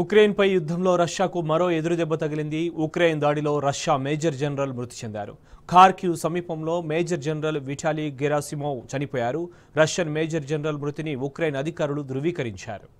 ఉక్రెయిన్పై యుద్ధంలో రష్యాకు మరో ఎదురుదెబ్బ తగిలింది ఉక్రెయిన్ దాడిలో రష్యా మేజర్ జనరల్ మృతి చెందారు ఖార్కివ్ సమీపంలో మేజర్ జనరల్ విఠాలి గెరాసిమోవ్ చనిపోయారు రష్యన్ మేజర్ జనరల్ మృతిని ఉక్రెయిన్ అధికారులు ధృవీకరించారు